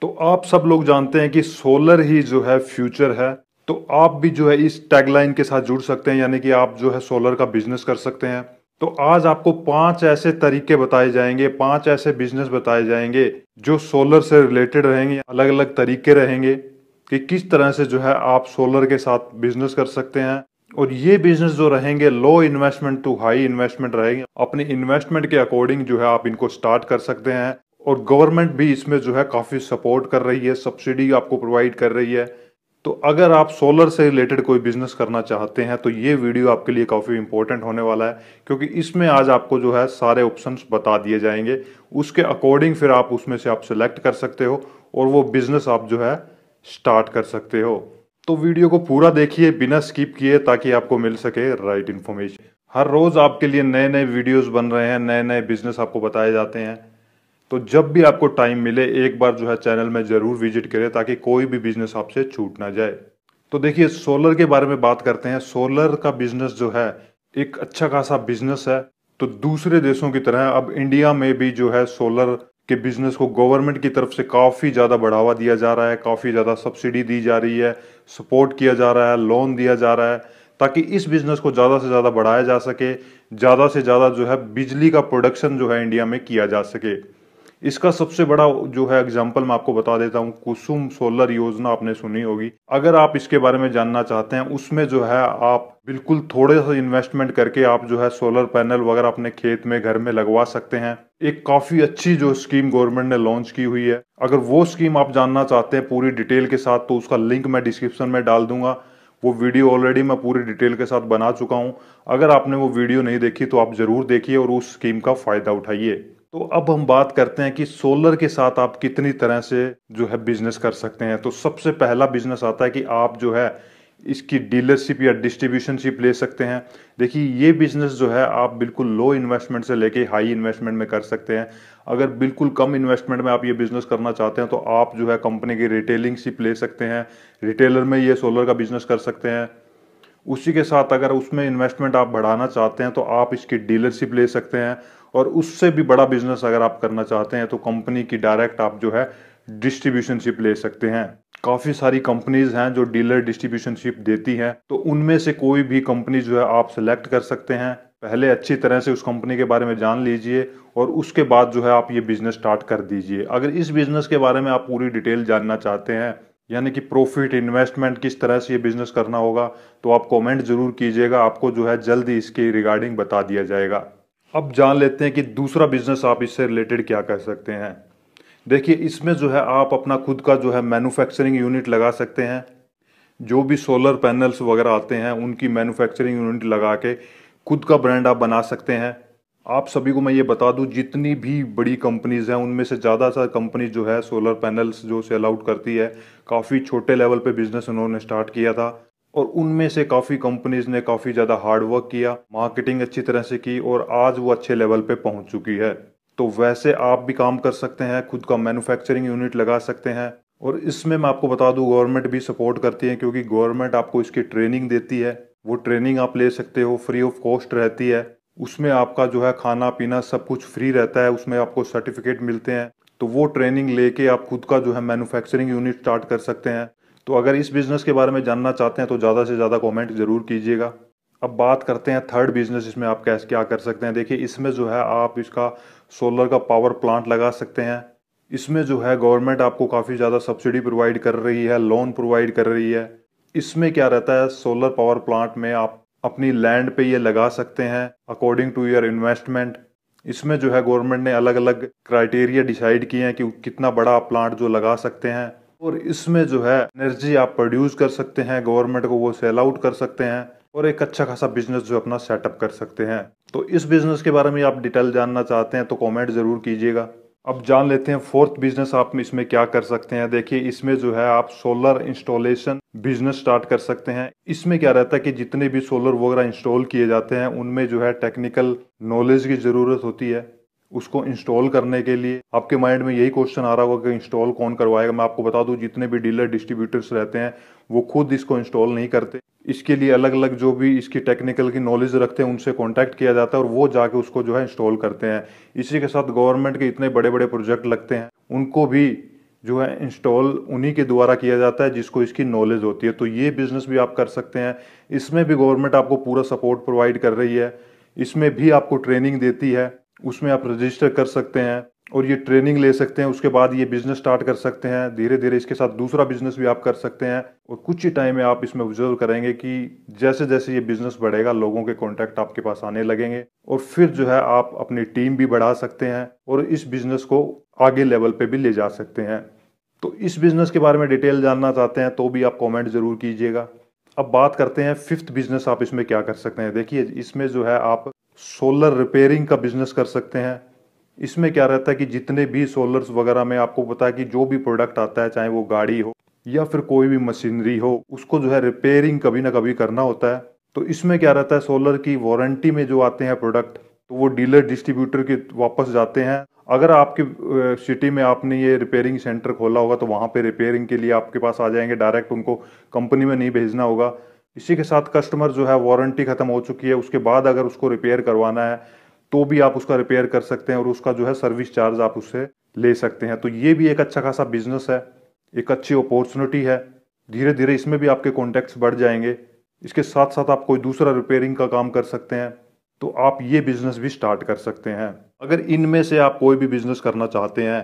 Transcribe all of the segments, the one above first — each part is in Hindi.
तो आप सब लोग जानते हैं कि सोलर ही जो है फ्यूचर है तो आप भी जो है इस टैगलाइन के साथ जुड़ सकते हैं यानी कि आप जो है सोलर का बिजनेस कर सकते हैं तो आज आपको पांच ऐसे तरीके बताए जाएंगे पांच ऐसे बिजनेस बताए जाएंगे जो सोलर से रिलेटेड रहेंगे अलग अलग तरीके रहेंगे कि किस तरह से जो है आप सोलर के साथ बिजनेस कर सकते हैं और ये बिजनेस जो रहेंगे low investment to high investment रहेंगे अपने इन्वेस्टमेंट के अकॉर्डिंग जो है आप इनको स्टार्ट कर सकते हैं और गवर्नमेंट भी इसमें जो है काफ़ी सपोर्ट कर रही है सब्सिडी आपको प्रोवाइड कर रही है तो अगर आप सोलर से रिलेटेड कोई बिजनेस करना चाहते हैं तो ये वीडियो आपके लिए काफ़ी इंपॉर्टेंट होने वाला है क्योंकि इसमें आज आपको जो है सारे ऑप्शंस बता दिए जाएंगे उसके अकॉर्डिंग फिर आप उसमें से आप सिलेक्ट कर सकते हो और वो बिजनेस आप जो है स्टार्ट कर सकते हो तो वीडियो को पूरा देखिए बिना स्किप किए ताकि आपको मिल सके राइट इन्फॉर्मेशन हर रोज़ आपके लिए नए नए वीडियोज़ बन रहे हैं नए नए बिजनेस आपको बताए जाते हैं तो जब भी आपको टाइम मिले एक बार जो है चैनल में ज़रूर विजिट करें ताकि कोई भी बिजनेस आपसे छूट ना जाए तो देखिए सोलर के बारे में बात करते हैं सोलर का बिजनेस जो है एक अच्छा खासा बिजनेस है तो दूसरे देशों की तरह अब इंडिया में भी जो है सोलर के बिजनेस को गवर्नमेंट की तरफ से काफ़ी ज़्यादा बढ़ावा दिया जा रहा है काफ़ी ज़्यादा सब्सिडी दी जा रही है सपोर्ट किया जा रहा है लोन दिया जा रहा है ताकि इस बिज़नेस को ज़्यादा से ज़्यादा बढ़ाया जा सके ज़्यादा से ज़्यादा जो है बिजली का प्रोडक्शन जो है इंडिया में किया जा सके इसका सबसे बड़ा जो है एग्जाम्पल मैं आपको बता देता हूँ कुसुम सोलर योजना आपने सुनी होगी अगर आप इसके बारे में जानना चाहते हैं उसमें जो है आप बिल्कुल थोड़े सा इन्वेस्टमेंट करके आप जो है सोलर पैनल वगैरह अपने खेत में घर में लगवा सकते हैं एक काफ़ी अच्छी जो स्कीम गवर्नमेंट ने लॉन्च की हुई है अगर वो स्कीम आप जानना चाहते हैं पूरी डिटेल के साथ तो उसका लिंक मैं डिस्क्रिप्शन में डाल दूंगा वो वीडियो ऑलरेडी मैं पूरी डिटेल के साथ बना चुका हूँ अगर आपने वो वीडियो नहीं देखी तो आप ज़रूर देखिए और उस स्कीम का फ़ायदा उठाइए तो अब हम बात करते हैं कि सोलर के साथ आप कितनी तरह से जो है बिजनेस कर सकते हैं तो सबसे पहला बिजनेस आता है कि आप जो है इसकी डीलरशिप या डिस्ट्रीब्यूशनशिप ले सकते हैं देखिए ये बिजनेस जो है आप बिल्कुल लो इन्वेस्टमेंट से लेके हाई इन्वेस्टमेंट में कर सकते हैं अगर बिल्कुल कम इन्वेस्टमेंट में आप ये बिजनेस करना चाहते हैं तो आप जो है कंपनी की रिटेलिंग शिप ले सकते हैं रिटेलर में ये सोलर का बिजनेस कर सकते हैं उसी के साथ अगर उसमें इन्वेस्टमेंट आप बढ़ाना चाहते हैं तो आप इसकी डीलरशिप ले सकते हैं और उससे भी बड़ा बिजनेस अगर आप करना चाहते हैं तो कंपनी की डायरेक्ट आप जो है डिस्ट्रीब्यूशनशिप ले सकते हैं काफ़ी सारी कंपनीज हैं जो डीलर डिस्ट्रीब्यूशनशिप देती हैं तो उनमें से कोई भी कंपनी जो है आप सेलेक्ट कर सकते हैं पहले अच्छी तरह से उस कंपनी के बारे में जान लीजिए और उसके बाद जो है आप ये बिज़नेस स्टार्ट कर दीजिए अगर इस बिज़नेस के बारे में आप पूरी डिटेल जानना चाहते हैं यानी कि प्रॉफिट इन्वेस्टमेंट किस तरह से ये बिज़नेस करना होगा तो आप कमेंट ज़रूर कीजिएगा आपको जो है जल्दी इसके रिगार्डिंग बता दिया जाएगा अब जान लेते हैं कि दूसरा बिजनेस आप इससे रिलेटेड क्या कर सकते हैं देखिए इसमें जो है आप अपना खुद का जो है मैन्युफैक्चरिंग यूनिट लगा सकते हैं जो भी सोलर पैनल्स वगैरह आते हैं उनकी मैन्युफैक्चरिंग यूनिट लगा के खुद का ब्रांड आप बना सकते हैं आप सभी को मैं ये बता दूं जितनी भी बड़ी कंपनीज हैं उनमें से ज़्यादातर कंपनी जो है सोलर पैनल्स जो सेल आउट करती है काफ़ी छोटे लेवल पे बिजनेस उन्होंने स्टार्ट किया था और उनमें से काफ़ी कंपनीज ने काफ़ी ज़्यादा हार्डवर्क किया मार्केटिंग अच्छी तरह से की और आज वो अच्छे लेवल पे पहुंच चुकी है तो वैसे आप भी काम कर सकते हैं खुद का मैन्युफैक्चरिंग यूनिट लगा सकते हैं और इसमें मैं आपको बता दूं गवर्नमेंट भी सपोर्ट करती है क्योंकि गवर्नमेंट आपको इसकी ट्रेनिंग देती है वो ट्रेनिंग आप ले सकते हो फ्री ऑफ कॉस्ट रहती है उसमें आपका जो है खाना पीना सब कुछ फ्री रहता है उसमें आपको सर्टिफिकेट मिलते हैं तो वो ट्रेनिंग लेके आप खुद का जो है मैन्युफैक्चरिंग यूनिट स्टार्ट कर सकते हैं तो अगर इस बिज़नेस के बारे में जानना चाहते हैं तो ज़्यादा से ज़्यादा कॉमेंट ज़रूर कीजिएगा अब बात करते हैं थर्ड बिजनेस इसमें आप कैसे क्या कर सकते हैं देखिए इसमें जो है आप इसका सोलर का पावर प्लांट लगा सकते हैं इसमें जो है गवर्नमेंट आपको काफ़ी ज़्यादा सब्सिडी प्रोवाइड कर रही है लोन प्रोवाइड कर रही है इसमें क्या रहता है सोलर पावर प्लांट में आप अपनी लैंड पे ये लगा सकते हैं अकॉर्डिंग टू योर इन्वेस्टमेंट इसमें जो है गवर्नमेंट ने अलग अलग क्राइटेरिया डिसाइड किए हैं कि कितना बड़ा आप प्लांट जो लगा सकते हैं और इसमें जो है एनर्जी आप प्रोड्यूस कर सकते हैं गवर्नमेंट को वो सेल आउट कर सकते हैं और एक अच्छा खासा बिजनेस जो अपना सेटअप कर सकते हैं तो इस बिजनेस के बारे में आप डिटेल जानना चाहते हैं तो कमेंट ज़रूर कीजिएगा अब जान लेते हैं फोर्थ बिजनेस आप इसमें क्या कर सकते हैं देखिए इसमें जो है आप सोलर इंस्टॉलेशन बिजनेस स्टार्ट कर सकते हैं इसमें क्या रहता है कि जितने भी सोलर वगैरह इंस्टॉल किए जाते हैं उनमें जो है टेक्निकल नॉलेज की ज़रूरत होती है उसको इंस्टॉल करने के लिए आपके माइंड में यही क्वेश्चन आ रहा होगा कि इंस्टॉल कौन करवाएगा मैं आपको बता दूं जितने भी डीलर डिस्ट्रीब्यूटर्स रहते हैं वो खुद इसको इंस्टॉल नहीं करते इसके लिए अलग अलग जो भी इसकी टेक्निकल की नॉलेज रखते हैं उनसे कांटेक्ट किया जाता है और वो जाके उसको जो है इंस्टॉल करते हैं इसी के साथ गवर्नमेंट के इतने बड़े बड़े प्रोजेक्ट लगते हैं उनको भी जो है इंस्टॉल उन्हीं के द्वारा किया जाता है जिसको इसकी नॉलेज होती है तो ये बिज़नेस भी आप कर सकते हैं इसमें भी गवर्नमेंट आपको पूरा सपोर्ट प्रोवाइड कर रही है इसमें भी आपको ट्रेनिंग देती है उसमें आप रजिस्टर कर सकते हैं और ये ट्रेनिंग ले सकते हैं उसके बाद ये बिजनेस स्टार्ट कर सकते हैं धीरे धीरे इसके साथ दूसरा बिजनेस भी आप कर सकते हैं और कुछ ही टाइम में आप इसमें ऑब्जर्व करेंगे कि जैसे जैसे ये बिजनेस बढ़ेगा लोगों के कॉन्टैक्ट आपके पास आने लगेंगे और फिर जो है आप अपनी टीम भी बढ़ा सकते हैं और इस बिजनेस को आगे लेवल पर भी ले जा सकते हैं तो इस बिजनेस के बारे में डिटेल जानना चाहते हैं तो भी आप कॉमेंट जरूर कीजिएगा अब बात करते हैं फिफ्थ बिजनेस आप इसमें क्या कर सकते हैं देखिए इसमें जो है आप सोलर रिपेयरिंग का बिजनेस कर सकते हैं इसमें क्या रहता है कि जितने भी सोलर्स वगैरह में आपको पता है कि जो भी प्रोडक्ट आता है चाहे वो गाड़ी हो या फिर कोई भी मशीनरी हो उसको जो है रिपेयरिंग कभी ना कभी करना होता है तो इसमें क्या रहता है सोलर की वारंटी में जो आते हैं प्रोडक्ट तो वो डीलर डिस्ट्रीब्यूटर के वापस जाते हैं अगर आपके सिटी में आपने ये रिपेयरिंग सेंटर खोला होगा तो वहाँ पे रिपेयरिंग के लिए आपके पास आ जाएंगे डायरेक्ट उनको कंपनी में नहीं भेजना होगा इसी के साथ कस्टमर जो है वारंटी ख़त्म हो चुकी है उसके बाद अगर उसको रिपेयर करवाना है तो भी आप उसका रिपेयर कर सकते हैं और उसका जो है सर्विस चार्ज आप उससे ले सकते हैं तो ये भी एक अच्छा खासा बिजनेस है एक अच्छी अपॉर्चुनिटी है धीरे धीरे इसमें भी आपके कॉन्टैक्ट्स बढ़ जाएंगे इसके साथ साथ आप कोई दूसरा रिपेयरिंग का काम कर सकते हैं तो आप ये बिज़नेस भी स्टार्ट कर सकते हैं अगर इनमें से आप कोई भी बिज़नेस करना चाहते हैं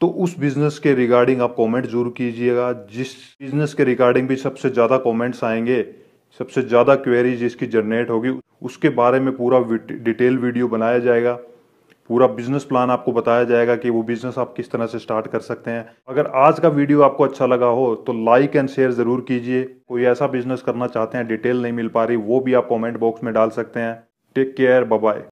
तो उस बिज़नेस के रिगार्डिंग आप कमेंट जरूर कीजिएगा जिस बिज़नेस के रिगार्डिंग भी सबसे ज़्यादा कमेंट्स आएंगे सबसे ज़्यादा क्वेरीज इसकी जनरेट होगी उसके बारे में पूरा डिटेल वीडियो बनाया जाएगा पूरा बिजनेस प्लान आपको बताया जाएगा कि वो बिजनेस आप किस तरह से स्टार्ट कर सकते हैं अगर आज का वीडियो आपको अच्छा लगा हो तो लाइक एंड शेयर ज़रूर कीजिए कोई ऐसा बिजनेस करना चाहते हैं डिटेल नहीं मिल पा रही वो भी आप कॉमेंट बॉक्स में डाल सकते हैं टेक केयर बाय